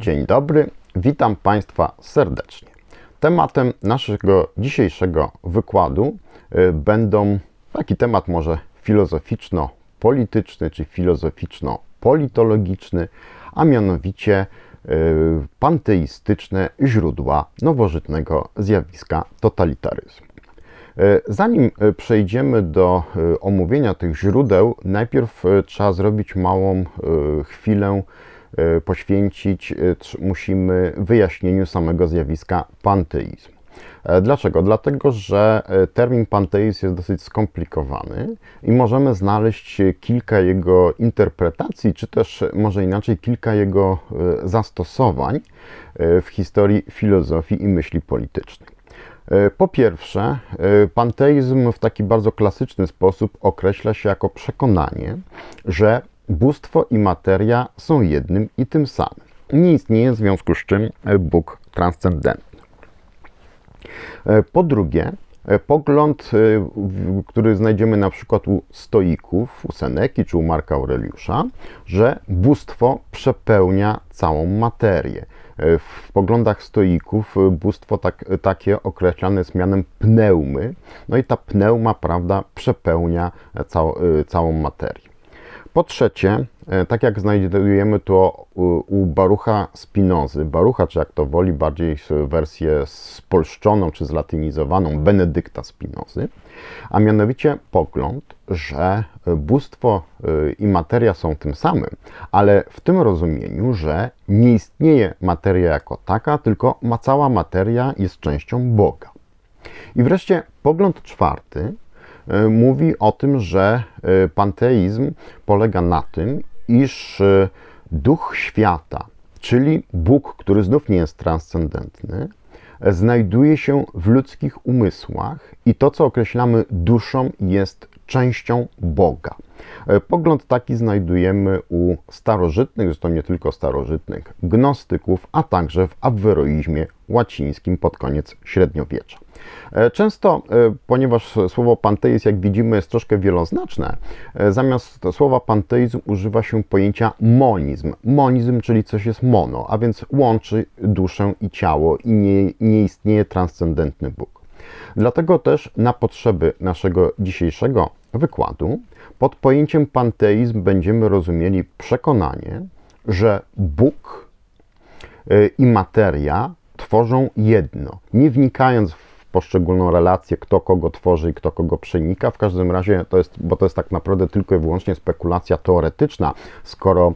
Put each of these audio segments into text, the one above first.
Dzień dobry, witam Państwa serdecznie. Tematem naszego dzisiejszego wykładu y, będą taki temat może filozoficzno-polityczny czy filozoficzno-politologiczny, a mianowicie y, panteistyczne źródła nowożytnego zjawiska totalitaryzmu. Y, zanim przejdziemy do omówienia tych źródeł, najpierw trzeba zrobić małą chwilę E, poświęcić e, musimy wyjaśnieniu samego zjawiska panteizmu. E, dlaczego? Dlatego, że termin panteizm jest dosyć skomplikowany i możemy znaleźć kilka jego interpretacji, czy też może inaczej kilka jego zastosowań w historii filozofii i myśli politycznej. Po pierwsze, panteizm w taki bardzo klasyczny sposób określa się jako przekonanie, że bóstwo i materia są jednym i tym samym. Nie istnieje w związku z czym e, Bóg transcendentny. E, po drugie, e, pogląd, który znajdziemy na przykład u stoików, u Seneki czy u Marka Aureliusza, że bóstwo przepełnia całą materię. W poglądach stoików bóstwo tak, takie określane jest mianem pneumy, no i ta pneuma, prawda, przepełnia cał, całą materię. Po trzecie, e, tak jak znajdujemy to u Barucha Spinozy, Barucha, czy jak to woli, bardziej wersję spolszczoną czy zlatynizowaną Benedykta Spinozy, a mianowicie pogląd, że bóstwo e, i materia są tym samym, ale w tym rozumieniu, że nie istnieje materia jako taka, tylko cała materia jest częścią Boga. I wreszcie pogląd czwarty, E, mówi o tym, że e, panteizm polega na tym, iż e, duch świata, czyli Bóg, który znów nie jest transcendentny, znajduje się w ludzkich umysłach i to, co określamy duszą, jest częścią Boga. E, pogląd taki znajdujemy u starożytnych, zresztą nie tylko starożytnych, gnostyków, a także w aweroizmie łacińskim pod koniec średniowiecza. E, często, e, ponieważ słowo panteizm, jak widzimy, jest troszkę wieloznaczne, zamiast słowa panteizm używa się pojęcia monizm. Monizm, czyli coś jest mono, a więc łączy duszę i ciało i nie, nie istnieje transcendentny Bóg. Dlatego też na potrzeby naszego dzisiejszego wykładu pod pojęciem panteizm będziemy rozumieli przekonanie, że Bóg y, i materia tworzą jedno. Nie wnikając w poszczególną relację, kto kogo tworzy i kto kogo przenika. W każdym razie to jest, bo to jest tak naprawdę tylko i wyłącznie spekulacja teoretyczna, skoro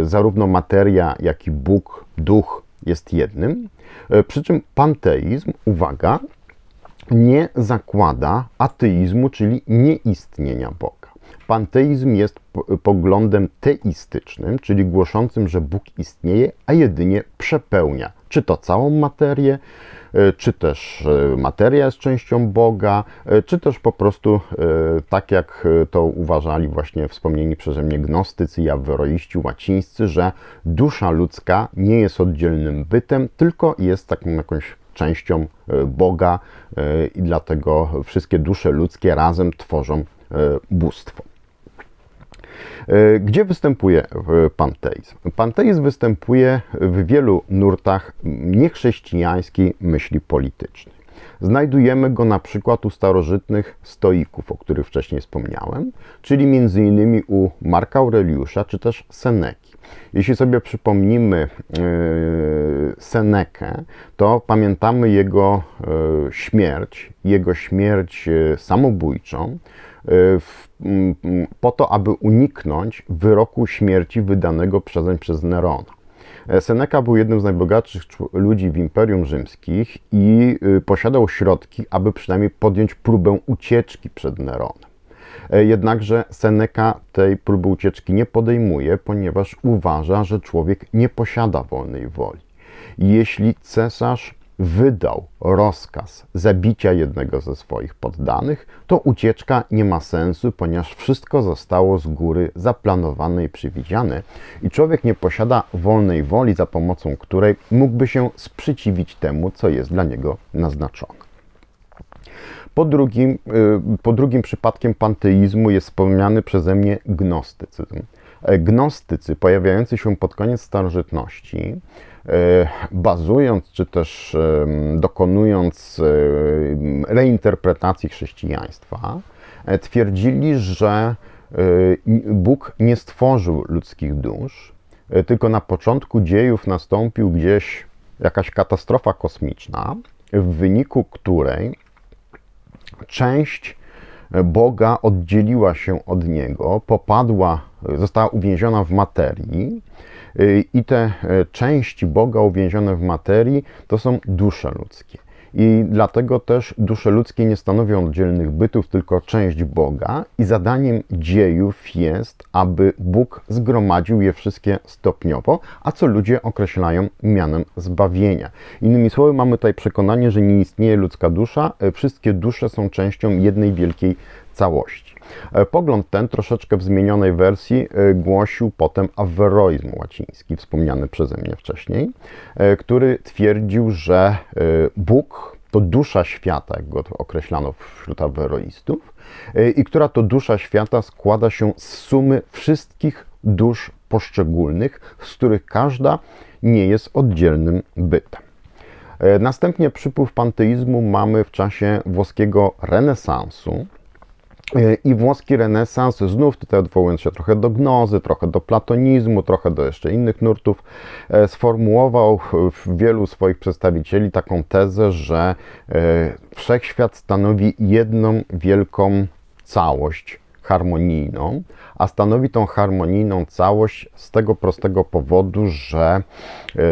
y, zarówno materia, jak i Bóg, duch jest jednym. Y, przy czym panteizm, uwaga, nie zakłada ateizmu, czyli nieistnienia Boga. Panteizm jest poglądem teistycznym, czyli głoszącym, że Bóg istnieje, a jedynie przepełnia czy to całą materię, e, czy też e, materia jest częścią Boga, e, czy też po prostu tak jak to uważali właśnie wspomnieni przeze mnie gnostycy, aweroiści łacińscy, że dusza ludzka nie jest oddzielnym bytem, tylko jest taką jakąś częścią e, Boga e, i dlatego wszystkie dusze ludzkie razem tworzą e, bóstwo. Gdzie występuje panteizm? Panteizm występuje w wielu nurtach niechrześcijańskiej myśli politycznej. Znajdujemy go na przykład u starożytnych stoików, o których wcześniej wspomniałem, czyli m.in. u Marka Aureliusza czy też Seneki. Jeśli sobie przypomnimy e, Senekę, to pamiętamy jego e, śmierć, jego śmierć e, samobójczą, po to, aby uniknąć wyroku śmierci wydanego przezeń przez Nerona. Seneca był jednym z najbogatszych ludzi w Imperium Rzymskich i posiadał środki, aby przynajmniej podjąć próbę ucieczki przed Neronem. E, jednakże Seneca tej próby ucieczki nie podejmuje, ponieważ uważa, że człowiek nie posiada wolnej woli. Jeśli cesarz wydał rozkaz zabicia jednego ze swoich poddanych, to ucieczka nie ma sensu, ponieważ wszystko zostało z góry zaplanowane i przewidziane i człowiek nie posiada wolnej woli, za pomocą której mógłby się sprzeciwić temu, co jest dla niego naznaczone. Po drugim, y, po drugim przypadkiem panteizmu jest wspomniany przeze mnie gnostycyzm. E, gnostycy pojawiający się pod koniec starożytności, e, bazując czy też dokonując reinterpretacji chrześcijaństwa, e, twierdzili, że Bóg nie stworzył ludzkich dusz, tylko na początku dziejów nastąpił gdzieś jakaś katastrofa kosmiczna, w wyniku której część Boga oddzieliła się od niego, popadła, została uwięziona w materii, y, i te y, części Boga uwięzione w materii to są dusze ludzkie. I dlatego też dusze ludzkie nie stanowią oddzielnych bytów, tylko część Boga, i zadaniem dziejów jest, aby Bóg zgromadził je wszystkie stopniowo, a co ludzie określają mianem zbawienia. Innymi słowy, mamy tutaj przekonanie, że nie istnieje ludzka dusza, e, wszystkie dusze są częścią jednej wielkiej całości. E, pogląd ten, troszeczkę w zmienionej wersji, e, głosił potem averroizm łaciński, wspomniany przeze mnie wcześniej, e, który twierdził, że Bóg to dusza świata, jak go określano wśród aweroistów, i która to dusza świata składa się z sumy wszystkich dusz poszczególnych, z których każda nie jest oddzielnym bytem. Następnie przypływ panteizmu mamy w czasie włoskiego renesansu, E, i włoski renesans, znów tutaj odwołując się trochę do gnozy, trochę do platonizmu, trochę do jeszcze innych nurtów, e, sformułował w wielu swoich przedstawicieli taką tezę, że e, wszechświat stanowi jedną wielką całość harmonijną, a stanowi tą harmonijną całość z tego prostego powodu, że yy,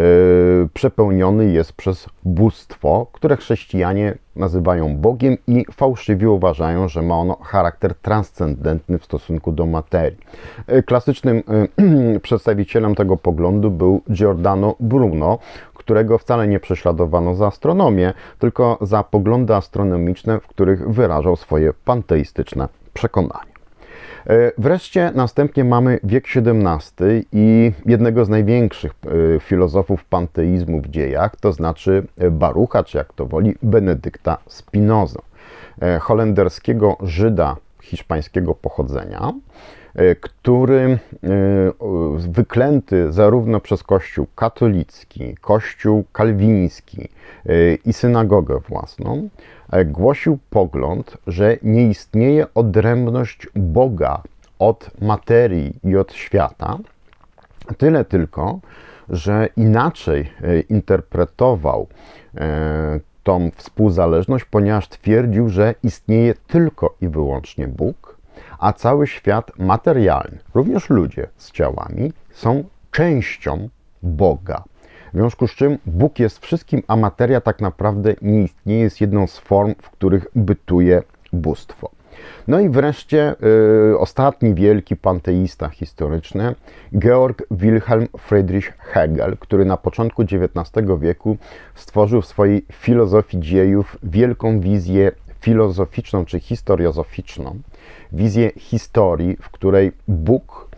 przepełniony jest przez bóstwo, które chrześcijanie nazywają Bogiem i fałszywie uważają, że ma ono charakter transcendentny w stosunku do materii. E, klasycznym yy, przedstawicielem tego poglądu był Giordano Bruno, którego wcale nie prześladowano za astronomię, tylko za poglądy astronomiczne, w których wyrażał swoje panteistyczne przekonania. E, wreszcie następnie mamy wiek XVII i jednego z największych e, filozofów panteizmu w dziejach, to znaczy e, Barucha, czy jak to woli, Benedykta Spinoza, holenderskiego Żyda hiszpańskiego pochodzenia, E, który e, wyklęty zarówno przez Kościół katolicki, Kościół kalwiński e, i synagogę własną, głosił pogląd, że nie istnieje odrębność Boga od materii i od świata. Tyle tylko, że inaczej interpretował tą współzależność, ponieważ twierdził, że istnieje tylko i wyłącznie Bóg a cały świat materialny, również ludzie z ciałami, są częścią Boga. W związku z czym Bóg jest wszystkim, a materia tak naprawdę nie istnieje, jest jedną z form, w których bytuje bóstwo. No i wreszcie yy, ostatni wielki panteista historyczny, Georg Wilhelm Friedrich Hegel, który na początku XIX wieku stworzył w swojej filozofii dziejów wielką wizję filozoficzną czy historiozoficzną, wizję historii, w której Bóg,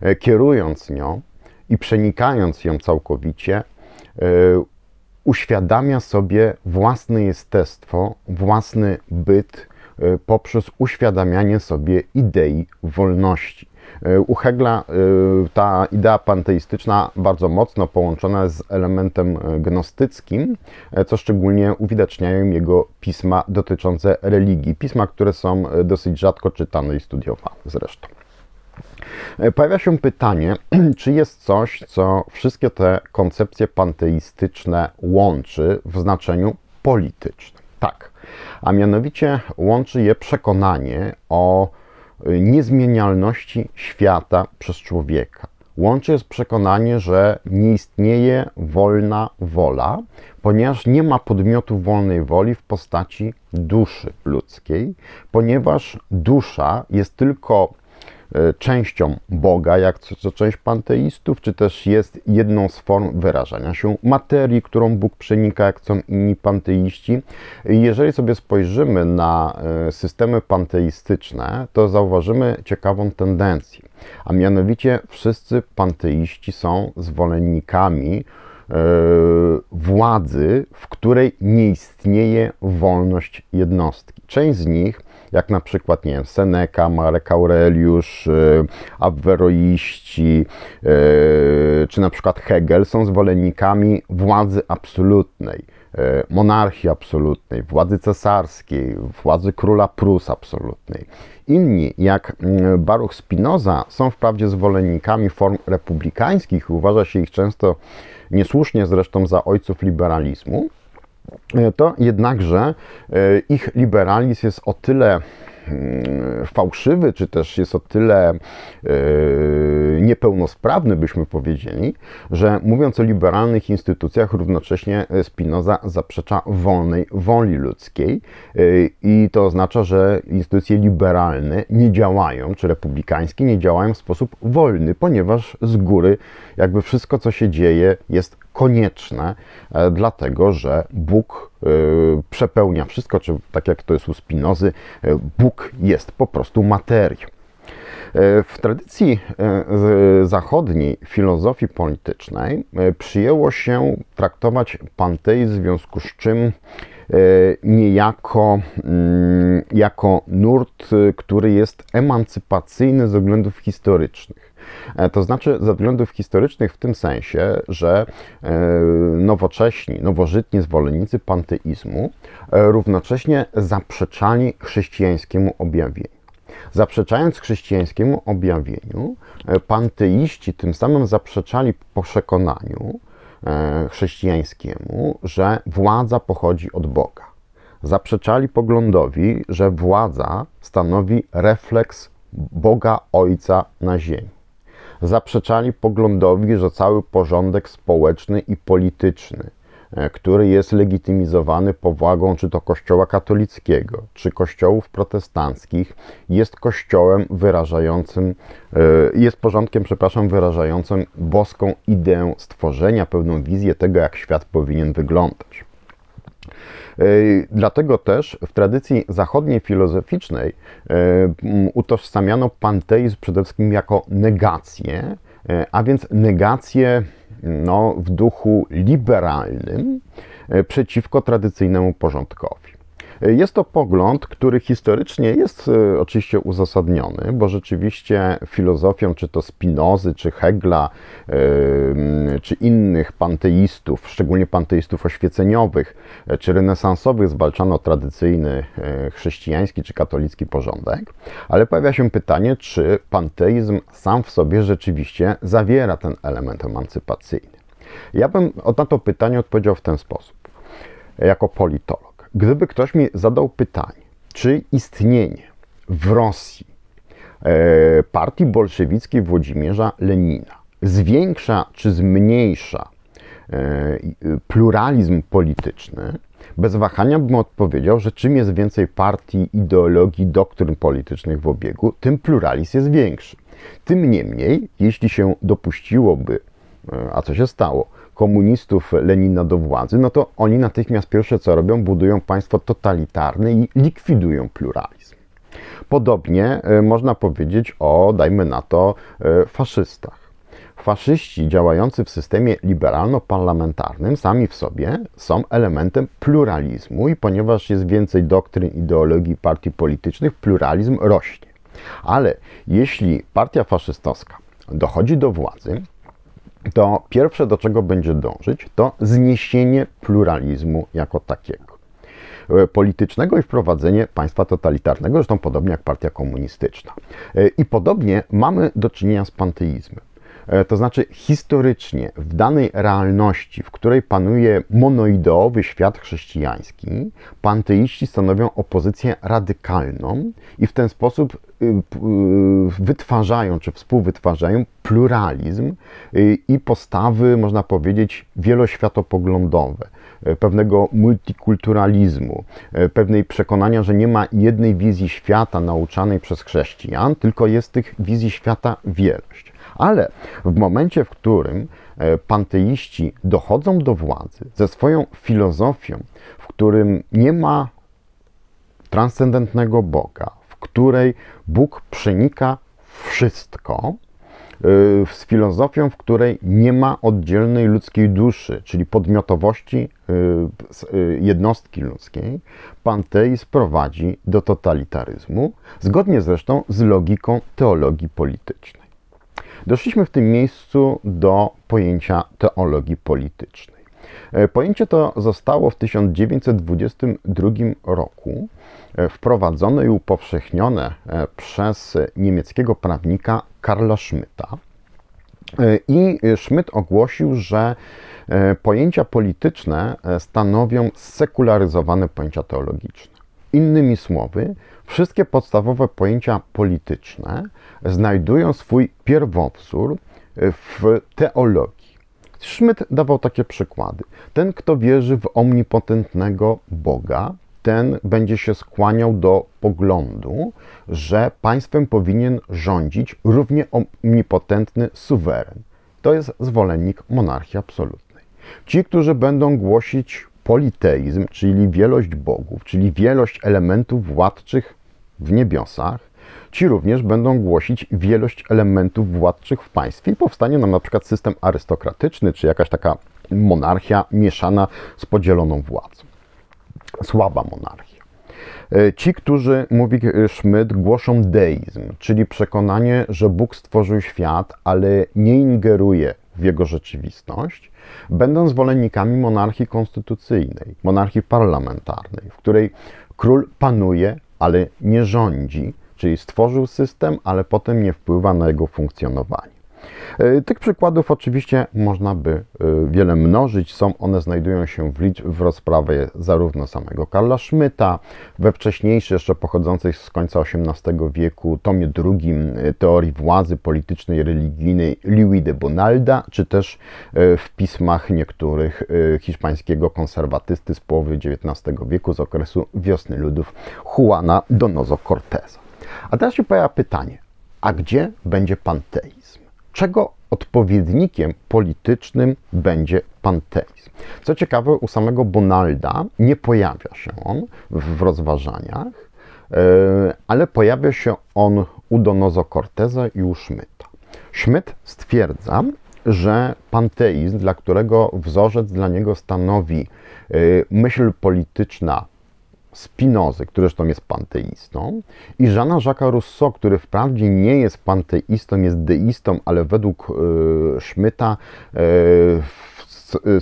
e, kierując nią i przenikając ją całkowicie, e, uświadamia sobie własne jestestwo, własny byt e, poprzez uświadamianie sobie idei wolności. E, u Hegla e, ta idea panteistyczna bardzo mocno połączona z elementem e, gnostyckim, co szczególnie uwidaczniają jego pisma dotyczące religii. Pisma, które są dosyć rzadko czytane i studiowane zresztą. Pojawia się pytanie, czy jest coś, co wszystkie te koncepcje panteistyczne łączy w znaczeniu politycznym. Tak, a mianowicie łączy je przekonanie o niezmienialności świata przez człowieka. Łączy jest przekonanie, że nie istnieje wolna wola, ponieważ nie ma podmiotu wolnej woli w postaci duszy ludzkiej, ponieważ dusza jest tylko E, częścią Boga, jak co część panteistów, czy też jest jedną z form wyrażania się materii, którą Bóg przenika, jak chcą inni panteiści. Jeżeli sobie spojrzymy na e, systemy panteistyczne, to zauważymy ciekawą tendencję, a mianowicie wszyscy panteiści są zwolennikami e, władzy, w której nie istnieje wolność jednostki. Część z nich jak na przykład, nie wiem, Seneca, Marek Aureliusz, y, Averroiści, y, czy na przykład Hegel, są zwolennikami władzy absolutnej, y, monarchii absolutnej, władzy cesarskiej, władzy króla Prus absolutnej. Inni, jak mm, Baruch Spinoza, są wprawdzie zwolennikami form republikańskich, uważa się ich często niesłusznie zresztą za ojców liberalizmu, E, to jednakże e, ich liberalizm jest o tyle mm, fałszywy, czy też jest o tyle e, niepełnosprawny, byśmy powiedzieli, że mówiąc o liberalnych instytucjach, równocześnie Spinoza zaprzecza wolnej woli ludzkiej i to oznacza, że instytucje liberalne nie działają, czy republikańskie nie działają w sposób wolny, ponieważ z góry jakby wszystko, co się dzieje, jest konieczne, e, dlatego że Bóg e, przepełnia wszystko, czy tak jak to jest u Spinozy, e, Bóg jest po prostu materią. W tradycji zachodniej filozofii politycznej przyjęło się traktować panteizm, w związku z czym niejako mm, jako nurt, który jest emancypacyjny ze względów historycznych. E, to znaczy ze względów historycznych w tym sensie, że e, nowocześni, nowożytni zwolennicy panteizmu e, równocześnie zaprzeczali chrześcijańskiemu objawieniu. Zaprzeczając chrześcijańskiemu objawieniu, panteiści tym samym zaprzeczali po przekonaniu chrześcijańskiemu, że władza pochodzi od Boga. Zaprzeczali poglądowi, że władza stanowi refleks Boga Ojca na ziemi zaprzeczali poglądowi, że cały porządek społeczny i polityczny, e, który jest legitymizowany powagą czy to Kościoła katolickiego, czy kościołów protestanckich, jest kościołem wyrażającym, e, jest porządkiem, przepraszam, wyrażającym boską ideę stworzenia, pewną wizję tego, jak świat powinien wyglądać. Dlatego też w tradycji zachodniej filozoficznej e, utożsamiano panteizm przede wszystkim jako negację, e, a więc negację no, w duchu liberalnym e, przeciwko tradycyjnemu porządkowi. Jest to pogląd, który historycznie jest e, oczywiście uzasadniony, bo rzeczywiście filozofią czy to Spinozy, czy Hegla, e, czy innych panteistów, szczególnie panteistów oświeceniowych, e, czy renesansowych zwalczano tradycyjny chrześcijański czy katolicki porządek, ale pojawia się pytanie, czy panteizm sam w sobie rzeczywiście zawiera ten element emancypacyjny. Ja bym na to pytanie odpowiedział w ten sposób, jako politolog. Gdyby ktoś mi zadał pytanie, czy istnienie w Rosji e, partii bolszewickiej Włodzimierza Lenina zwiększa czy zmniejsza e, e, pluralizm polityczny, bez wahania bym odpowiedział, że czym jest więcej partii, ideologii, doktryn politycznych w obiegu, tym pluralizm jest większy. Tym niemniej, jeśli się dopuściłoby, a co się stało, komunistów Lenina do władzy, no to oni natychmiast pierwsze co robią, budują państwo totalitarne i likwidują pluralizm. Podobnie e, można powiedzieć o, dajmy na to, e, faszystach. Faszyści działający w systemie liberalno-parlamentarnym sami w sobie są elementem pluralizmu i ponieważ jest więcej doktryn, ideologii partii politycznych, pluralizm rośnie. Ale jeśli partia faszystowska dochodzi do władzy, to pierwsze, do czego będzie dążyć, to zniesienie pluralizmu jako takiego e, politycznego i wprowadzenie państwa totalitarnego, zresztą podobnie jak partia komunistyczna. E, I podobnie mamy do czynienia z panteizmem. E, to znaczy, historycznie w danej realności, w której panuje monoideowy świat chrześcijański, panteiści stanowią opozycję radykalną i w ten sposób y, y, wytwarzają czy współwytwarzają pluralizm y, i postawy, można powiedzieć, wieloświatopoglądowe, e, pewnego multikulturalizmu, e, pewnej przekonania, że nie ma jednej wizji świata nauczanej przez chrześcijan, tylko jest tych wizji świata wielość. Ale w momencie, w którym e, panteiści dochodzą do władzy ze swoją filozofią, w którym nie ma transcendentnego Boga, w której Bóg przenika wszystko, e, z filozofią, w której nie ma oddzielnej ludzkiej duszy, czyli podmiotowości e, jednostki ludzkiej, panteizm prowadzi do totalitaryzmu, zgodnie zresztą z logiką teologii politycznej. Doszliśmy w tym miejscu do pojęcia teologii politycznej. E, pojęcie to zostało w 1922 roku e, wprowadzone i upowszechnione e, przez niemieckiego prawnika Karla Schmidta. I Schmidt ogłosił, że pojęcia polityczne stanowią sekularyzowane pojęcia teologiczne. Innymi słowy, wszystkie podstawowe pojęcia polityczne znajdują swój pierwowzór e, w teologii. Schmidt dawał takie przykłady. Ten, kto wierzy w omnipotentnego Boga, ten będzie się skłaniał do poglądu, że państwem powinien rządzić równie omnipotentny suweren. To jest zwolennik monarchii absolutnej. Ci, którzy będą głosić politeizm, czyli wielość bogów, czyli wielość elementów władczych w niebiosach, ci również będą głosić wielość elementów władczych w państwie i powstanie nam na przykład system arystokratyczny, czy jakaś taka monarchia mieszana z podzieloną władzą. Słaba monarchia. E, ci, którzy, mówi Szmyt, głoszą deizm, czyli przekonanie, że Bóg stworzył świat, ale nie ingeruje w jego rzeczywistość, będą zwolennikami monarchii konstytucyjnej, monarchii parlamentarnej, w której król panuje, ale nie rządzi, czyli stworzył system, ale potem nie wpływa na jego funkcjonowanie. E, tych przykładów oczywiście można by e, wiele mnożyć. Są one znajdują się w, licz, w rozprawie zarówno samego Karla Schmyta, we wcześniejszej jeszcze pochodzącej z końca XVIII wieku, tomie II e, teorii władzy politycznej i religijnej Louis de Bonalda, czy też w pismach niektórych hiszpańskiego konserwatysty z połowy XIX wieku z okresu wiosny ludów Juana Donoso Corteza. A teraz się pojawia pytanie, a gdzie będzie Pantei? czego odpowiednikiem politycznym będzie panteizm. Co ciekawe, u samego Bonalda nie pojawia się on w rozważaniach, e, ale pojawia się on u Donozo Corteza i u Schmidta. Schmidt stwierdza, że panteizm, dla którego wzorzec dla niego stanowi e, myśl polityczna Spinozy, który zresztą jest panteistą, i Żana Jacques'a Rousseau, który wprawdzie nie jest panteistą, jest deistą, ale według yy, e, Szmyta e,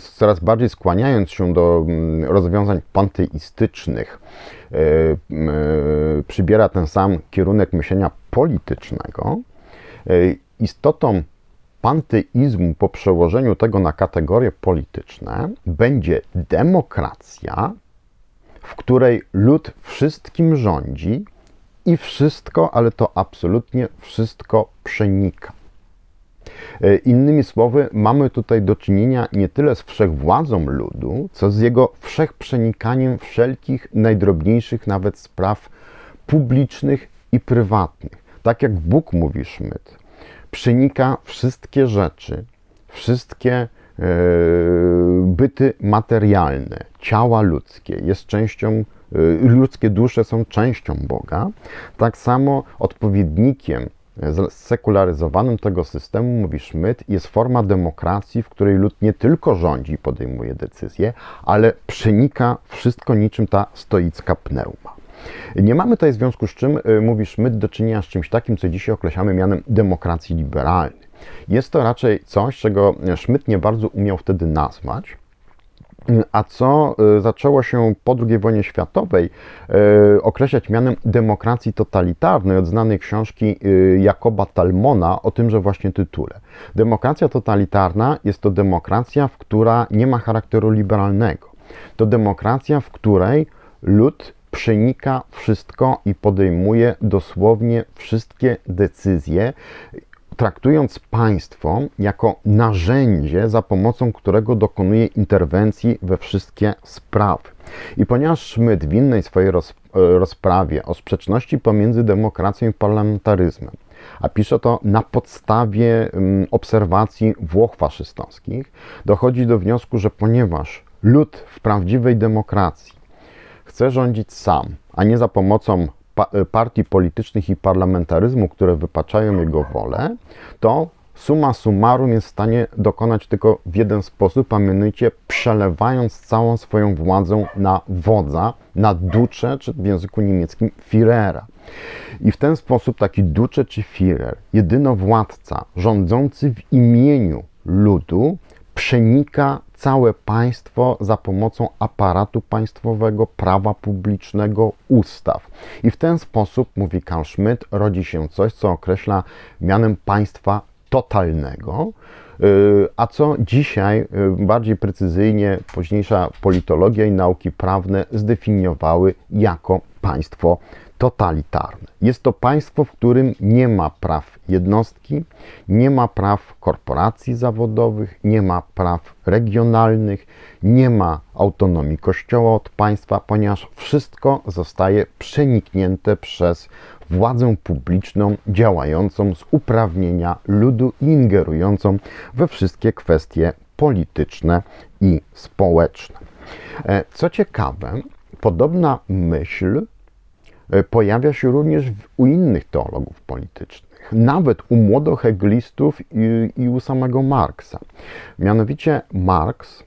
coraz bardziej skłaniając się do rozwiązań panteistycznych, e, przybiera ten sam kierunek myślenia politycznego. Istotą panteizmu po przełożeniu tego na kategorie polityczne będzie demokracja w której lud wszystkim rządzi i wszystko, ale to absolutnie wszystko przenika. E, innymi słowy, mamy tutaj do czynienia nie tyle z wszechwładzą ludu, co z jego wszechprzenikaniem wszelkich najdrobniejszych nawet spraw publicznych i prywatnych. Tak jak Bóg mówi Szmyt, przenika wszystkie rzeczy, wszystkie E, byty materialne, ciała ludzkie jest częścią, e, ludzkie dusze są częścią Boga. Tak samo odpowiednikiem sekularyzowanym tego systemu, mówi myt, jest forma demokracji, w której lud nie tylko rządzi i podejmuje decyzje, ale przenika wszystko niczym ta stoicka pneuma. Nie mamy tutaj w związku z czym, e, mówi myt, do czynienia z czymś takim, co dzisiaj określamy mianem demokracji liberalnej. Jest to raczej coś, czego Schmidt nie bardzo umiał wtedy nazwać, a co y, zaczęło się po II wojnie światowej y, określać mianem demokracji totalitarnej od znanej książki y, Jakoba Talmona o tymże właśnie tytule. Demokracja totalitarna jest to demokracja, w która nie ma charakteru liberalnego. To demokracja, w której lud przenika wszystko i podejmuje dosłownie wszystkie decyzje traktując państwo jako narzędzie, za pomocą którego dokonuje interwencji we wszystkie sprawy. I ponieważ Szmyt w innej swojej e, rozprawie o sprzeczności pomiędzy demokracją i parlamentaryzmem, a pisze to na podstawie mm, obserwacji Włoch faszystowskich, dochodzi do wniosku, że ponieważ lud w prawdziwej demokracji chce rządzić sam, a nie za pomocą Y, partii politycznych i parlamentaryzmu, które wypaczają jego wolę, to suma summarum jest w stanie dokonać tylko w jeden sposób, a mianowicie przelewając całą swoją władzę na wodza, na ducze, czy w języku niemieckim Führera. I w ten sposób taki ducze czy Führer, jedyno władca rządzący w imieniu ludu, przenika całe państwo za pomocą aparatu państwowego, prawa publicznego, ustaw. I w ten sposób, mówi Karl Schmidt, rodzi się coś, co określa mianem państwa totalnego, Y, a co dzisiaj y, bardziej precyzyjnie późniejsza politologia i nauki prawne zdefiniowały jako państwo totalitarne. Jest to państwo, w którym nie ma praw jednostki, nie ma praw korporacji zawodowych, nie ma praw regionalnych, nie ma autonomii kościoła od państwa, ponieważ wszystko zostaje przeniknięte przez władzę publiczną działającą z uprawnienia ludu i ingerującą we wszystkie kwestie polityczne i społeczne. E, co ciekawe, podobna myśl e, pojawia się również u innych teologów politycznych, nawet u młodoheglistów i, i u samego Marksa. Mianowicie Marks e,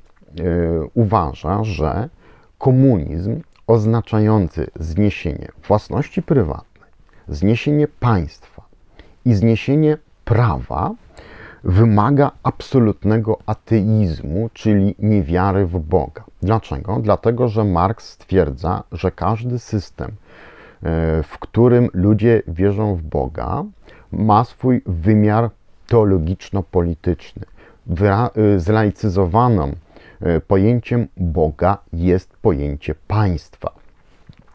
uważa, że komunizm oznaczający zniesienie własności prywatnej, zniesienie państwa i zniesienie prawa wymaga absolutnego ateizmu, czyli niewiary w Boga. Dlaczego? Dlatego, że Marx stwierdza, że każdy system, e, w którym ludzie wierzą w Boga, ma swój wymiar teologiczno-polityczny. E, zlaicyzowanym e, pojęciem Boga jest pojęcie państwa.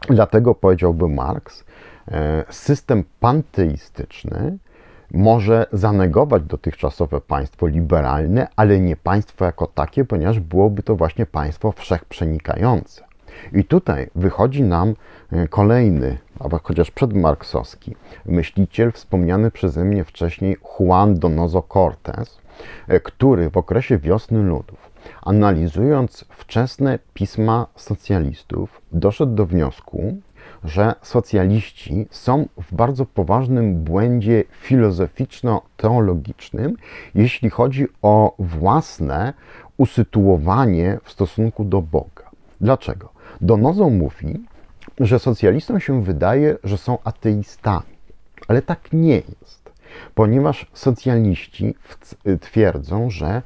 Dlatego powiedziałby Marx, E, system panteistyczny może zanegować dotychczasowe państwo liberalne, ale nie państwo jako takie, ponieważ byłoby to właśnie państwo wszechprzenikające. I tutaj wychodzi nam e, kolejny, a chociaż przedmarksowski, myśliciel wspomniany przeze mnie wcześniej Juan Donoso Cortés, e, który w okresie wiosny ludów, analizując wczesne pisma socjalistów, doszedł do wniosku, że socjaliści są w bardzo poważnym błędzie filozoficzno-teologicznym, jeśli chodzi o własne usytuowanie w stosunku do Boga. Dlaczego? Donozo mówi, że socjalistom się wydaje, że są ateistami, ale tak nie jest, ponieważ socjaliści y, twierdzą, że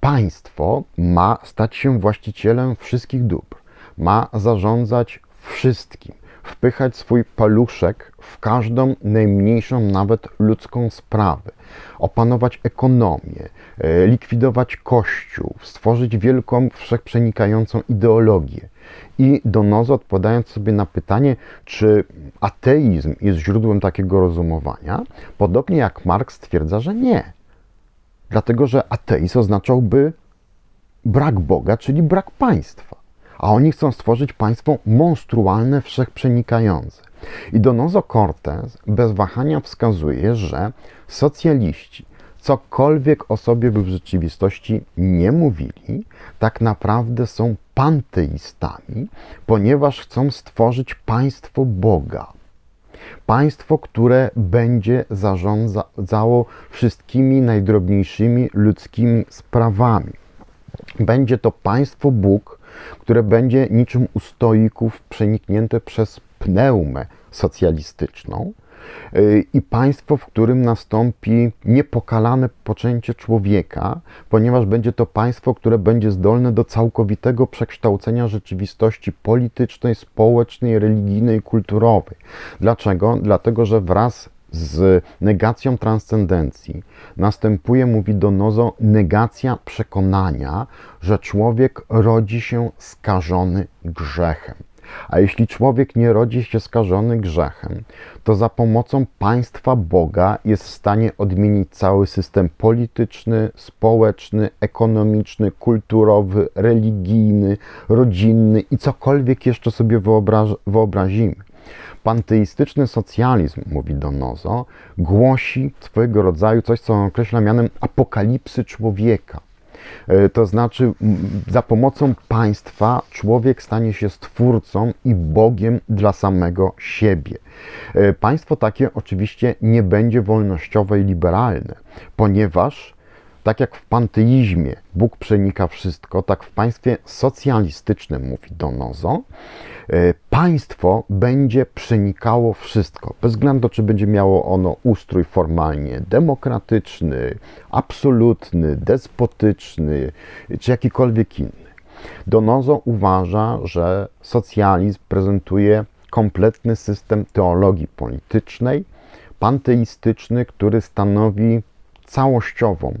państwo ma stać się właścicielem wszystkich dóbr, ma zarządzać wszystkim wpychać swój paluszek w każdą najmniejszą, nawet ludzką sprawę, opanować ekonomię, e, likwidować kościół, stworzyć wielką, wszechprzenikającą ideologię. I Donozo, odpowiadając sobie na pytanie, czy ateizm jest źródłem takiego rozumowania, podobnie jak Marx stwierdza, że nie. Dlatego, że ateizm oznaczałby brak Boga, czyli brak państwa a oni chcą stworzyć państwo monstrualne, wszechprzenikające. I Donozo Cortez bez wahania wskazuje, że socjaliści, cokolwiek o sobie by w rzeczywistości nie mówili, tak naprawdę są panteistami, ponieważ chcą stworzyć państwo Boga. Państwo, które będzie zarządzało wszystkimi najdrobniejszymi ludzkimi sprawami. Będzie to państwo Bóg, które będzie niczym u stoików przeniknięte przez pneumę socjalistyczną y, i państwo, w którym nastąpi niepokalane poczęcie człowieka, ponieważ będzie to państwo, które będzie zdolne do całkowitego przekształcenia rzeczywistości politycznej, społecznej, religijnej, kulturowej. Dlaczego? Dlatego, że wraz z negacją transcendencji następuje, mówi Donozo, negacja przekonania, że człowiek rodzi się skażony grzechem. A jeśli człowiek nie rodzi się skażony grzechem, to za pomocą państwa Boga jest w stanie odmienić cały system polityczny, społeczny, ekonomiczny, kulturowy, religijny, rodzinny i cokolwiek jeszcze sobie wyobrazimy. Panteistyczny socjalizm, mówi Donozo, głosi swojego rodzaju coś, co określa mianem apokalipsy człowieka. E, to znaczy, za pomocą państwa człowiek stanie się stwórcą i Bogiem dla samego siebie. E, państwo takie oczywiście nie będzie wolnościowe i liberalne, ponieważ tak jak w panteizmie Bóg przenika wszystko, tak w państwie socjalistycznym, mówi Donozo, e, państwo będzie przenikało wszystko, bez względu czy będzie miało ono ustrój formalnie demokratyczny, absolutny, despotyczny, czy jakikolwiek inny. Donozo uważa, że socjalizm prezentuje kompletny system teologii politycznej, panteistyczny, który stanowi całościową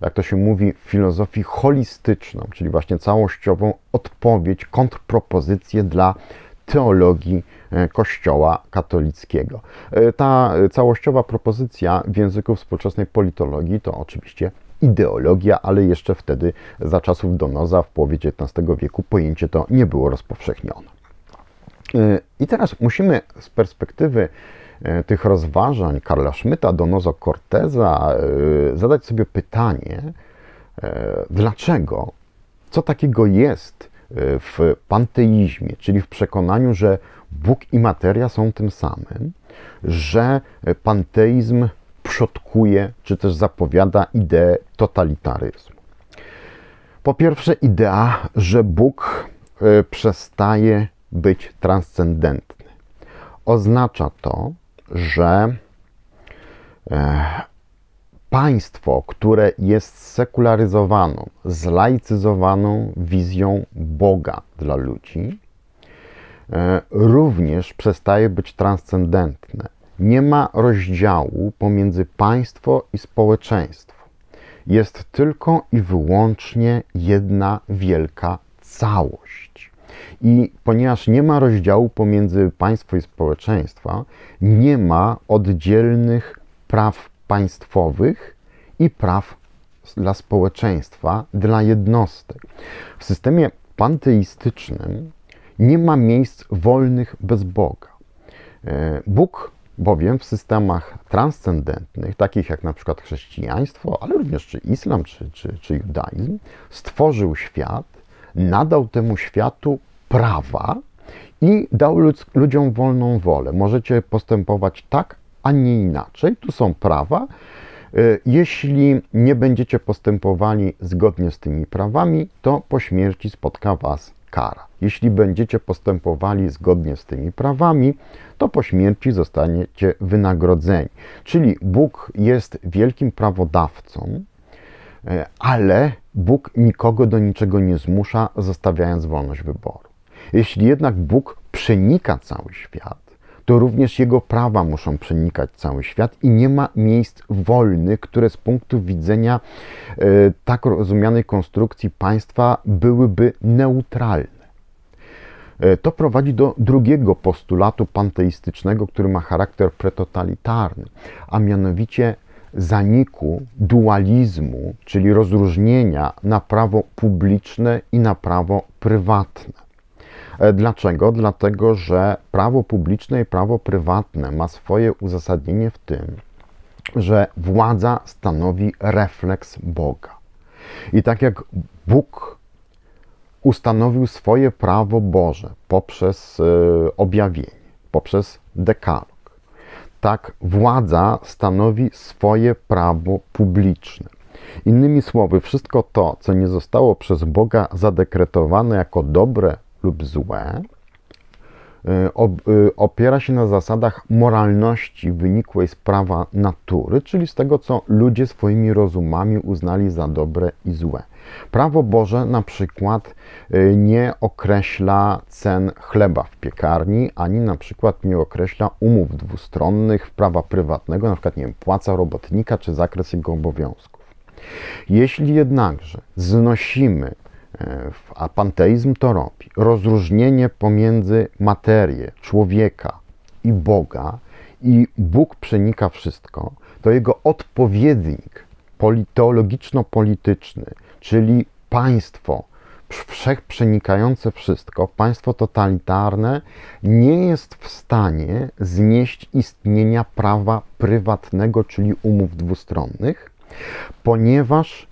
jak to się mówi, w filozofii holistyczną, czyli właśnie całościową odpowiedź, kontrpropozycję dla teologii e, Kościoła katolickiego. E, ta całościowa propozycja w języku współczesnej politologii to oczywiście ideologia, ale jeszcze wtedy za czasów Donoza w połowie XIX wieku pojęcie to nie było rozpowszechnione. E, I teraz musimy z perspektywy E, tych rozważań Karla Schmidta, Donozo Corteza e, zadać sobie pytanie, e, dlaczego, co takiego jest w panteizmie, czyli w przekonaniu, że Bóg i materia są tym samym, że panteizm przodkuje czy też zapowiada ideę totalitaryzmu. Po pierwsze, idea, że Bóg przestaje być transcendentny. Oznacza to, że e, państwo, które jest sekularyzowaną, zlaicyzowaną wizją Boga dla ludzi, e, również przestaje być transcendentne. Nie ma rozdziału pomiędzy państwo i społeczeństwo. Jest tylko i wyłącznie jedna wielka całość. I ponieważ nie ma rozdziału pomiędzy państwo i społeczeństwa, nie ma oddzielnych praw państwowych i praw dla społeczeństwa, dla jednostek. W systemie panteistycznym nie ma miejsc wolnych bez Boga. E, Bóg bowiem w systemach transcendentnych, takich jak na przykład chrześcijaństwo, ale również czy islam, czy, czy, czy judaizm, stworzył świat, nadał temu światu prawa i dał ludziom wolną wolę. Możecie postępować tak, a nie inaczej. Tu są prawa. Y, jeśli nie będziecie postępowali zgodnie z tymi prawami, to po śmierci spotka Was kara. Jeśli będziecie postępowali zgodnie z tymi prawami, to po śmierci zostaniecie wynagrodzeni. Czyli Bóg jest wielkim prawodawcą, y, ale Bóg nikogo do niczego nie zmusza, zostawiając wolność wyboru. Jeśli jednak Bóg przenika cały świat, to również Jego prawa muszą przenikać cały świat i nie ma miejsc wolnych, które z punktu widzenia e, tak rozumianej konstrukcji państwa byłyby neutralne. E, to prowadzi do drugiego postulatu panteistycznego, który ma charakter pretotalitarny, a mianowicie zaniku dualizmu, czyli rozróżnienia na prawo publiczne i na prawo prywatne. E, dlaczego? Dlatego, że prawo publiczne i prawo prywatne ma swoje uzasadnienie w tym, że władza stanowi refleks Boga. I tak jak Bóg ustanowił swoje prawo Boże poprzez e, objawienie, poprzez dekalog, tak władza stanowi swoje prawo publiczne. Innymi słowy, wszystko to, co nie zostało przez Boga zadekretowane jako dobre lub złe, e, e, opiera się na zasadach moralności wynikłej z prawa natury, czyli z tego, co ludzie swoimi rozumami uznali za dobre i złe. Prawo Boże na przykład e, nie określa cen chleba w piekarni, ani na przykład nie określa umów dwustronnych, prawa prywatnego, na przykład nie wiem, płaca robotnika czy zakres jego obowiązków. Jeśli jednakże znosimy a panteizm to robi. Rozróżnienie pomiędzy materię, człowieka i Boga, i Bóg przenika wszystko, to jego odpowiednik politologiczno-polityczny, czyli państwo wszechprzenikające wszystko, państwo totalitarne nie jest w stanie znieść istnienia prawa prywatnego, czyli umów dwustronnych, ponieważ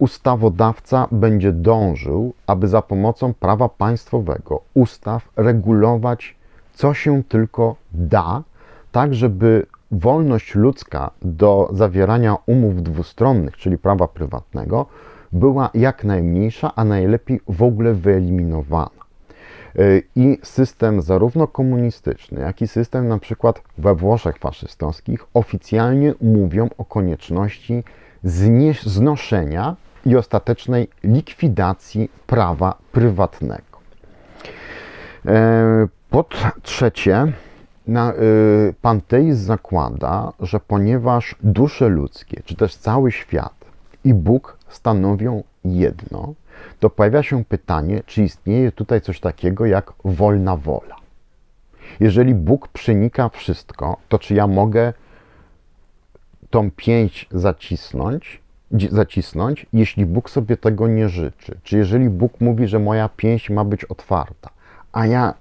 ustawodawca będzie dążył, aby za pomocą prawa państwowego, ustaw regulować, co się tylko da, tak żeby wolność ludzka do zawierania umów dwustronnych, czyli prawa prywatnego, była jak najmniejsza, a najlepiej w ogóle wyeliminowana. I system zarówno komunistyczny, jak i system na przykład we Włoszech faszystowskich oficjalnie mówią o konieczności znoszenia i ostatecznej likwidacji prawa prywatnego. E, pod trzecie, e, panteizm zakłada, że ponieważ dusze ludzkie, czy też cały świat i Bóg stanowią jedno, to pojawia się pytanie, czy istnieje tutaj coś takiego jak wolna wola. Jeżeli Bóg przenika wszystko, to czy ja mogę tą pięć zacisnąć zacisnąć, jeśli Bóg sobie tego nie życzy. Czy jeżeli Bóg mówi, że moja pięść ma być otwarta, a ja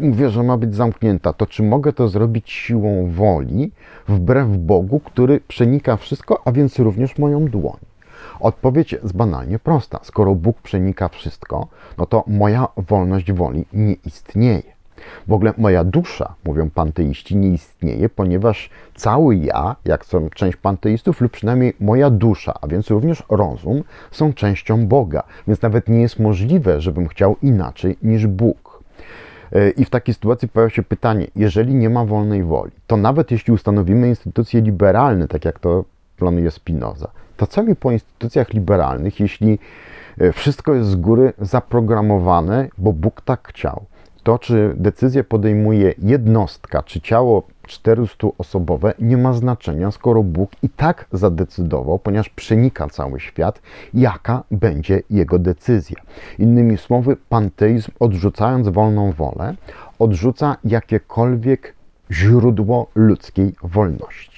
mówię, że ma być zamknięta, to czy mogę to zrobić siłą woli, wbrew Bogu, który przenika wszystko, a więc również moją dłoń? Odpowiedź jest banalnie prosta. Skoro Bóg przenika wszystko, no to moja wolność woli nie istnieje. W ogóle moja dusza, mówią panteiści, nie istnieje, ponieważ cały ja, jak są część panteistów, lub przynajmniej moja dusza, a więc również rozum, są częścią Boga, więc nawet nie jest możliwe, żebym chciał inaczej niż Bóg. E, I w takiej sytuacji pojawia się pytanie, jeżeli nie ma wolnej woli, to nawet jeśli ustanowimy instytucje liberalne, tak jak to planuje Spinoza, to co mi po instytucjach liberalnych, jeśli e, wszystko jest z góry zaprogramowane, bo Bóg tak chciał? to, czy decyzję podejmuje jednostka, czy ciało 400-osobowe, nie ma znaczenia, skoro Bóg i tak zadecydował, ponieważ przenika cały świat, jaka będzie jego decyzja. Innymi słowy, panteizm, odrzucając wolną wolę, odrzuca jakiekolwiek źródło ludzkiej wolności.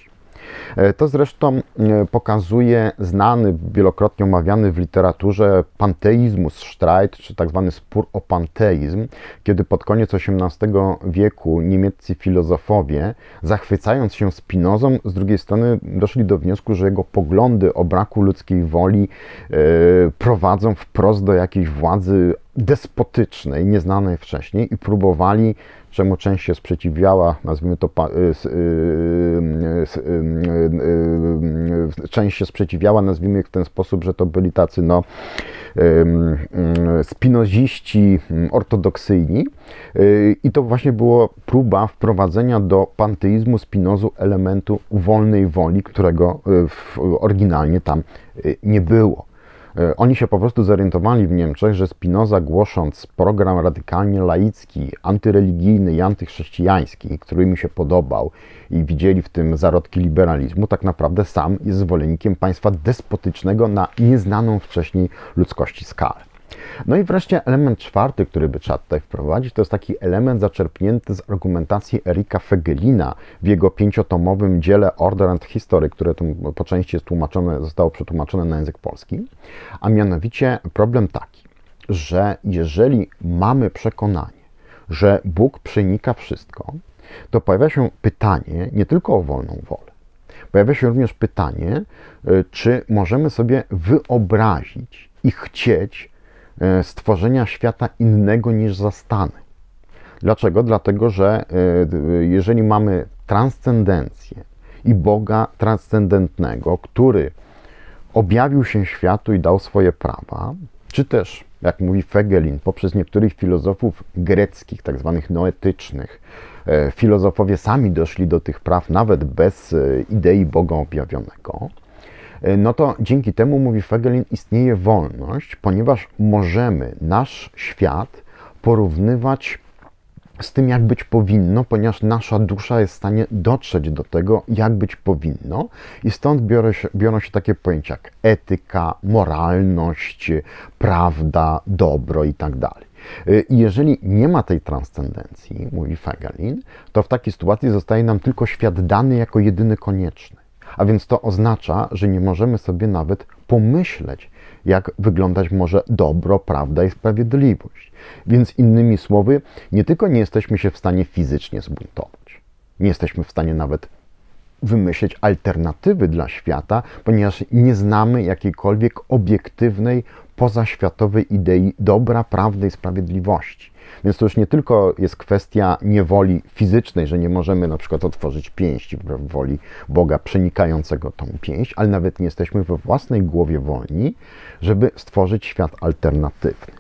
E, to zresztą e, pokazuje znany, wielokrotnie omawiany w literaturze panteizmus Streit, czy tak zwany spór o panteizm, kiedy pod koniec XVIII wieku niemieccy filozofowie, zachwycając się Spinozą, z drugiej strony doszli do wniosku, że jego poglądy o braku ludzkiej woli e, prowadzą wprost do jakiejś władzy despotycznej, nieznanej wcześniej i próbowali, czemu część się sprzeciwiała, nazwijmy to, y, y, y, część się sprzeciwiała, nazwijmy w ten sposób, że to byli tacy no, spinoziści ortodoksyjni i to właśnie było próba wprowadzenia do panteizmu spinozu elementu wolnej woli, którego oryginalnie tam nie było. E, oni się po prostu zorientowali w Niemczech, że Spinoza głosząc program radykalnie laicki, antyreligijny i antychrześcijański, który im się podobał i widzieli w tym zarodki liberalizmu, tak naprawdę sam jest zwolennikiem państwa despotycznego na nieznaną wcześniej ludzkości skalę. No i wreszcie element czwarty, który by trzeba tutaj wprowadzić, to jest taki element zaczerpnięty z argumentacji Erika Fegelina w jego pięciotomowym dziele Order and History, które tu po części jest tłumaczone, zostało przetłumaczone na język polski, a mianowicie problem taki, że jeżeli mamy przekonanie, że Bóg przenika wszystko, to pojawia się pytanie nie tylko o wolną wolę, pojawia się również pytanie, y, czy możemy sobie wyobrazić i chcieć E, stworzenia świata innego niż zastany. Dlaczego? Dlatego, że e, jeżeli mamy transcendencję i Boga transcendentnego, który objawił się światu i dał swoje prawa, czy też, jak mówi Fegelin, poprzez niektórych filozofów greckich, tak zwanych noetycznych, e, filozofowie sami doszli do tych praw nawet bez idei Boga objawionego, E, no to dzięki temu, mówi Fegelin, istnieje wolność, ponieważ możemy nasz świat porównywać z tym, jak być powinno, ponieważ nasza dusza jest w stanie dotrzeć do tego, jak być powinno, i stąd biorą się, biorą się takie pojęcia jak etyka, moralność, prawda, dobro itd. Tak e, jeżeli nie ma tej transcendencji, mówi Fegelin, to w takiej sytuacji zostaje nam tylko świat dany jako jedyny konieczny. A więc to oznacza, że nie możemy sobie nawet pomyśleć, jak wyglądać może dobro, prawda i sprawiedliwość. Więc innymi słowy, nie tylko nie jesteśmy się w stanie fizycznie zbuntować, nie jesteśmy w stanie nawet wymyśleć alternatywy dla świata, ponieważ nie znamy jakiejkolwiek obiektywnej, pozaświatowej idei dobra, prawdy i sprawiedliwości. Więc to już nie tylko jest kwestia niewoli fizycznej, że nie możemy na przykład otworzyć pięści wbrew woli Boga przenikającego tą pięść, ale nawet nie jesteśmy we własnej głowie wolni, żeby stworzyć świat alternatywny.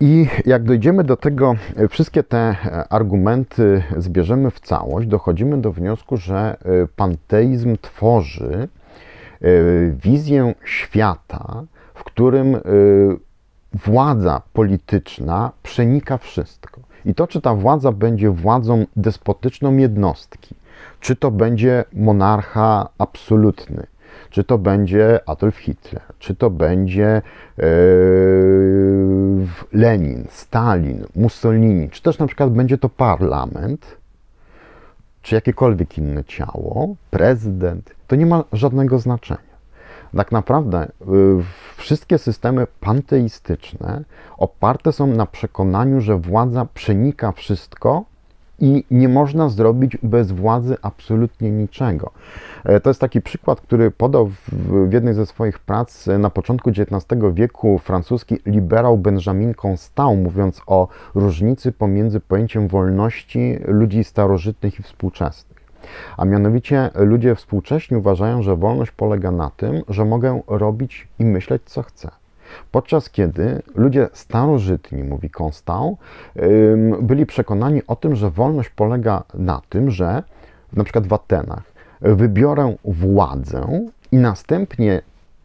I jak dojdziemy do tego, wszystkie te e, argumenty zbierzemy w całość, dochodzimy do wniosku, że e, panteizm tworzy e, wizję świata, w którym władza polityczna przenika wszystko. I to, czy ta władza będzie władzą despotyczną jednostki, czy to będzie monarcha absolutny, czy to będzie Adolf Hitler, czy to będzie yy, Lenin, Stalin, Mussolini, czy też na przykład będzie to parlament, czy jakiekolwiek inne ciało, prezydent, to nie ma żadnego znaczenia. Tak naprawdę yy, wszystkie systemy panteistyczne oparte są na przekonaniu, że władza przenika wszystko i nie można zrobić bez władzy absolutnie niczego. E, to jest taki przykład, który podał w, jednej ze swoich prac e, na początku XIX wieku francuski liberał Benjamin Constant, mówiąc o różnicy pomiędzy pojęciem wolności ludzi starożytnych i współczesnych. A mianowicie ludzie współcześni uważają, że wolność polega na tym, że mogę robić i myśleć co chcę Podczas kiedy ludzie starożytni, mówi Konstał, byli przekonani o tym, że wolność polega na tym, że na przykład w Atenach wybiorę władzę i następnie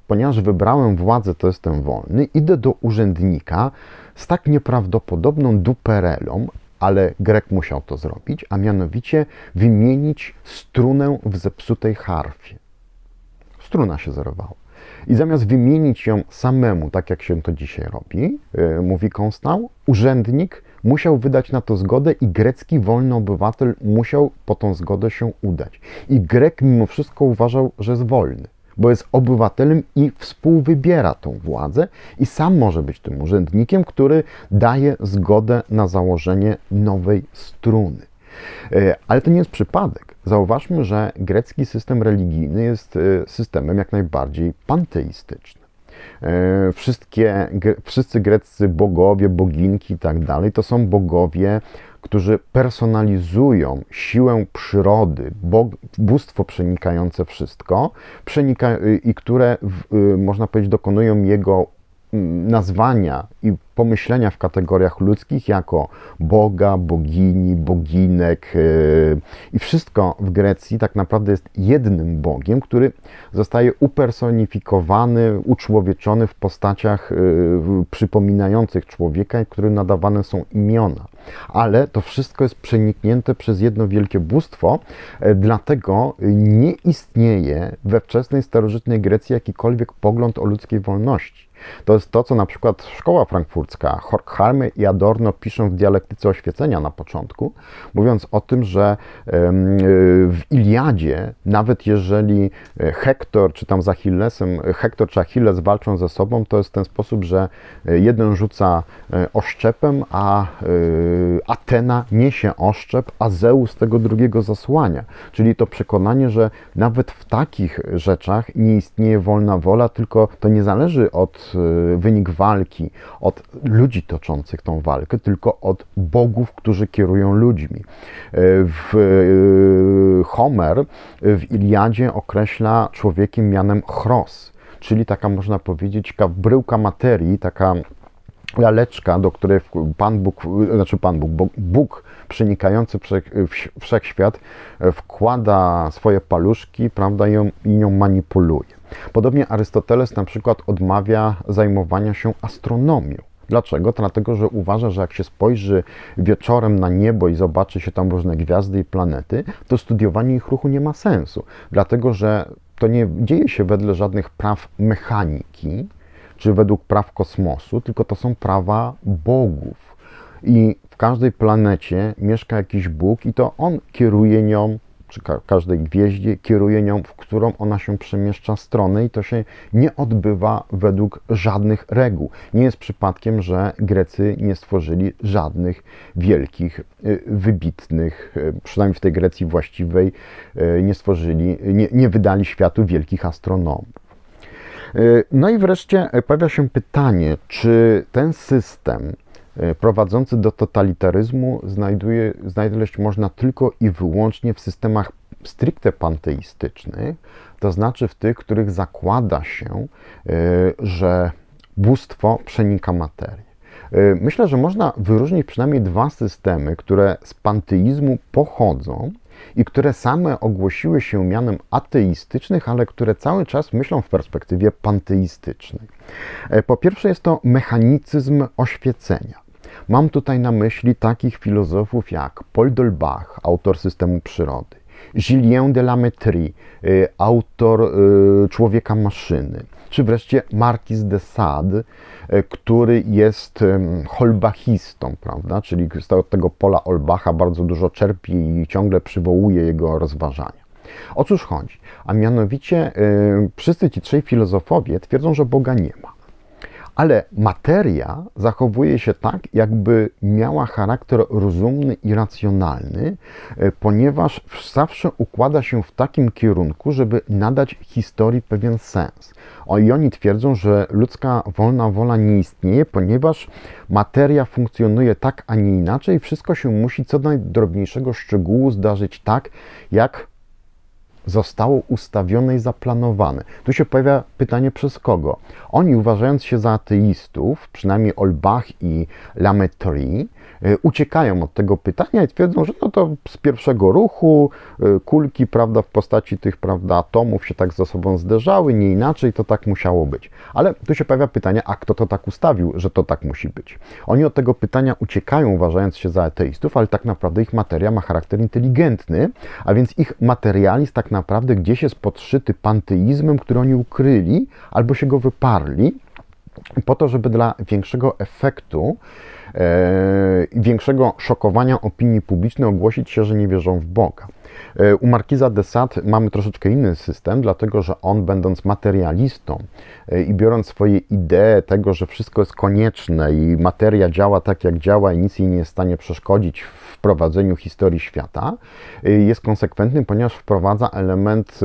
ponieważ wybrałem władzę, to jestem wolny, idę do urzędnika z tak nieprawdopodobną duperelą, ale Grek musiał to zrobić, a mianowicie wymienić strunę w zepsutej harfie. Struna się zerwała. I zamiast wymienić ją samemu, tak jak się to dzisiaj robi, y, mówi Konstał, urzędnik musiał wydać na to zgodę i grecki wolny obywatel musiał po tą zgodę się udać. I Grek mimo wszystko uważał, że jest wolny, bo jest obywatelem i współwybiera tą władzę i sam może być tym urzędnikiem, który daje zgodę na założenie nowej struny. Y, ale to nie jest przypadek, Zauważmy, że grecki system religijny jest y, systemem jak najbardziej panteistycznym. Y, wszystkie, wszyscy greccy bogowie, boginki i tak dalej to są bogowie, którzy personalizują siłę przyrody, bóstwo przenikające wszystko przenika, y, i które, można powiedzieć, dokonują jego nazwania i pomyślenia w kategoriach ludzkich jako Boga, bogini, boginek y, i wszystko w Grecji tak naprawdę jest jednym Bogiem, który zostaje upersonifikowany, uczłowieczony w postaciach y, przypominających człowieka, którym nadawane są imiona. Ale to wszystko jest przeniknięte przez jedno wielkie bóstwo, e, dlatego nie istnieje we wczesnej starożytnej Grecji jakikolwiek pogląd o ludzkiej wolności. To jest to, co na przykład szkoła frankfurcka, Horkheimer i Adorno piszą w dialektyce oświecenia na początku, mówiąc o tym, że e, w Iliadzie, nawet jeżeli e, Hektor, czy tam z Achillesem, e, Hektor czy Achilles walczą ze sobą, to jest w ten sposób, że jeden rzuca oszczepem, a Atena niesie oszczep, a Zeus tego drugiego zasłania. Czyli to przekonanie, że nawet w takich rzeczach nie istnieje wolna wola, tylko to nie zależy od Y, wynik walki, od ludzi toczących tą walkę, tylko od bogów, którzy kierują ludźmi. Y, w y, Homer w Iliadzie określa człowiekiem mianem chros, czyli taka można powiedzieć bryłka materii, taka laleczka, do której Pan Bóg, znaczy Pan Bóg, Bóg przenikający wszechświat e, wkłada swoje paluszki, prawda, i ją, i nią manipuluje. Podobnie Arystoteles na przykład odmawia zajmowania się astronomią. Dlaczego? Dlatego, że uważa, że jak się spojrzy wieczorem na niebo i zobaczy się tam różne gwiazdy i planety, to studiowanie ich ruchu nie ma sensu. Dlatego, że to nie dzieje się wedle żadnych praw mechaniki, czy według praw kosmosu, tylko to są prawa bogów. I w każdej planecie mieszka jakiś Bóg i to on kieruje nią, czy ka każdej gwieździe kieruje nią, w którą ona się przemieszcza stronę i to się nie odbywa według żadnych reguł. Nie jest przypadkiem, że Grecy nie stworzyli żadnych wielkich, y, wybitnych, y, przynajmniej w tej Grecji właściwej, y, nie stworzyli, nie, nie wydali światu wielkich astronomów. E, no i wreszcie e, pojawia się pytanie, czy ten system e, prowadzący do totalitaryzmu znajduje, znaleźć można tylko i wyłącznie w systemach stricte panteistycznych, to znaczy w tych, których zakłada się, że bóstwo przenika materię. Myślę, że można wyróżnić przynajmniej dwa systemy, które z panteizmu pochodzą, i które same ogłosiły się mianem ateistycznych, ale które cały czas myślą w perspektywie panteistycznej. E, po pierwsze jest to mechanicyzm oświecenia. Mam tutaj na myśli takich filozofów jak Paul Dolbach, autor systemu przyrody, Julien de la Métrie, e, autor e, Człowieka Maszyny, czy wreszcie Marquis de Sade, e, który jest holbachistą, prawda? Czyli z tego pola Olbacha bardzo dużo czerpie i ciągle przywołuje jego rozważania. O cóż chodzi? A mianowicie wszyscy ci trzej filozofowie twierdzą, że Boga nie ma ale materia zachowuje się tak, jakby miała charakter rozumny i racjonalny, e, ponieważ zawsze układa się w takim kierunku, żeby nadać historii pewien sens. O, I oni twierdzą, że ludzka wolna wola nie istnieje, ponieważ materia funkcjonuje tak, a nie inaczej. Wszystko się musi co najdrobniejszego szczegółu zdarzyć tak, jak zostało ustawione i zaplanowane. Tu się pojawia pytanie przez kogo. Oni uważając się za ateistów, przynajmniej Olbach i Lametri, y, uciekają od tego pytania i twierdzą, że no to z pierwszego ruchu y, kulki prawda, w postaci tych prawda, atomów się tak ze sobą zderzały, nie inaczej to tak musiało być. Ale tu się pojawia pytanie, a kto to tak ustawił, że to tak musi być? Oni od tego pytania uciekają uważając się za ateistów, ale tak naprawdę ich materia ma charakter inteligentny, a więc ich materializm tak naprawdę naprawdę gdzieś jest podszyty panteizmem, który oni ukryli albo się go wyparli, po to, żeby dla większego efektu, e, większego szokowania opinii publicznej ogłosić się, że nie wierzą w Boga. E, u Markiza de Sade mamy troszeczkę inny system, dlatego że on, będąc materialistą e, i biorąc swoje idee tego, że wszystko jest konieczne i materia działa tak, jak działa i nic jej nie jest w stanie przeszkodzić w w prowadzeniu historii świata, y, jest konsekwentny, ponieważ wprowadza element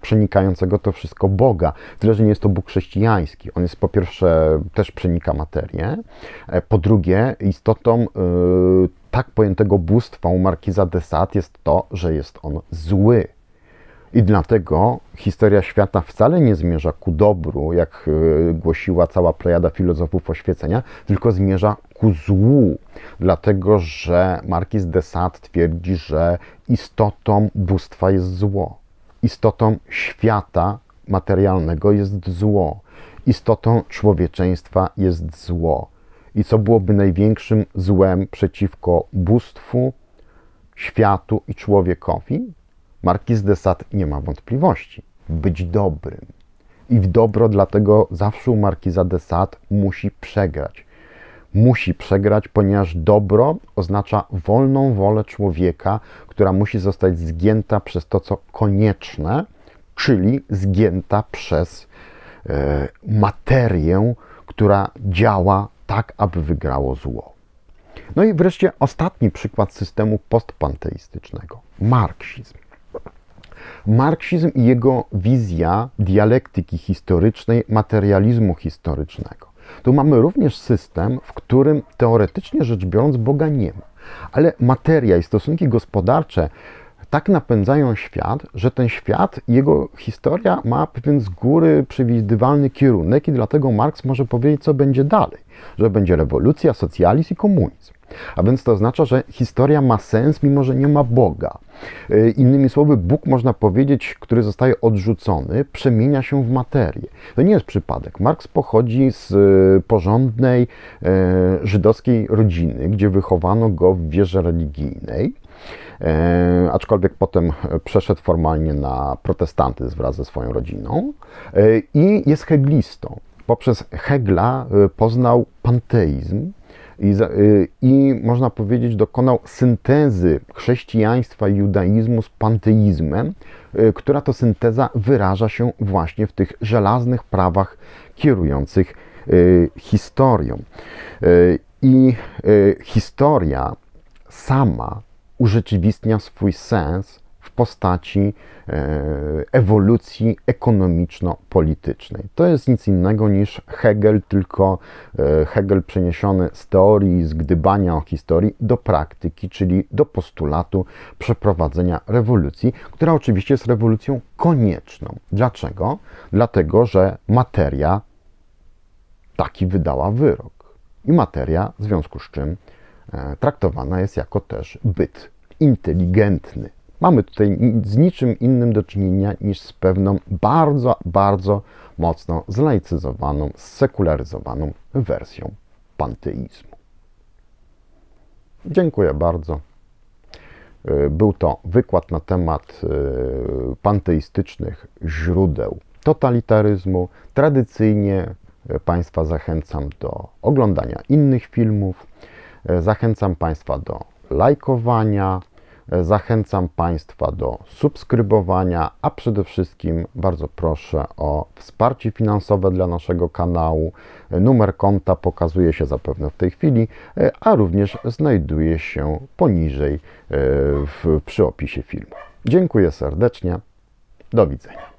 przenikającego to wszystko Boga. Tyle, że nie jest to Bóg chrześcijański. On jest po pierwsze, też przenika materię, e, po drugie, istotą y, tak pojętego bóstwa u Markiza de Sade jest to, że jest on zły. I dlatego historia świata wcale nie zmierza ku dobru, jak e, głosiła cała plejada filozofów oświecenia, tylko zmierza ku złu. Dlatego, że Marquis de Sade twierdzi, że istotą bóstwa jest zło. Istotą świata materialnego jest zło. Istotą człowieczeństwa jest zło. I co byłoby największym złem przeciwko bóstwu, światu i człowiekowi? Markiz de Sade nie ma wątpliwości. Być dobrym. I w dobro dlatego zawsze u Markiza de Sade musi przegrać. Musi przegrać, ponieważ dobro oznacza wolną wolę człowieka, która musi zostać zgięta przez to, co konieczne, czyli zgięta przez e, materię, która działa tak, aby wygrało zło. No i wreszcie ostatni przykład systemu postpanteistycznego marksizm marksizm i jego wizja dialektyki historycznej, materializmu historycznego. Tu mamy również system, w którym teoretycznie rzecz biorąc Boga nie ma, ale materia i stosunki gospodarcze tak napędzają świat, że ten świat, jego historia ma pewien z góry przewidywalny kierunek i dlatego Marx może powiedzieć, co będzie dalej, że będzie rewolucja, socjalizm i komunizm. A więc to oznacza, że historia ma sens, mimo że nie ma Boga. Y, innymi słowy, Bóg, można powiedzieć, który zostaje odrzucony, przemienia się w materię. To nie jest przypadek. Marx pochodzi z y, porządnej y, żydowskiej rodziny, gdzie wychowano go w wierze religijnej. E, aczkolwiek potem przeszedł formalnie na protestantyzm wraz ze swoją rodziną e, i jest heglistą. Poprzez Hegla e, poznał panteizm, i, i, można powiedzieć dokonał syntezy chrześcijaństwa i judaizmu z panteizmem, która to synteza wyraża się właśnie w tych żelaznych prawach kierujących historią. I historia sama urzeczywistnia swój sens w postaci e, ewolucji ekonomiczno-politycznej. To jest nic innego niż Hegel, tylko e, Hegel przeniesiony z teorii, z gdybania o historii do praktyki, czyli do postulatu przeprowadzenia rewolucji, która oczywiście jest rewolucją konieczną. Dlaczego? Dlatego, że materia taki wydała wyrok. I materia, w związku z czym E, traktowana jest jako też byt inteligentny. Mamy tutaj z niczym innym do czynienia niż z pewną bardzo, bardzo mocno zlaicyzowaną, sekularyzowaną wersją panteizmu. Dziękuję bardzo. E, był to wykład na temat e, panteistycznych źródeł totalitaryzmu. Tradycyjnie Państwa zachęcam do oglądania innych filmów. E, zachęcam Państwa do lajkowania, e, zachęcam Państwa do subskrybowania, a przede wszystkim bardzo proszę o wsparcie finansowe dla naszego kanału. E, numer konta pokazuje się zapewne w tej chwili, a również znajduje się poniżej w, przy opisie filmu. Dziękuję serdecznie. Do widzenia.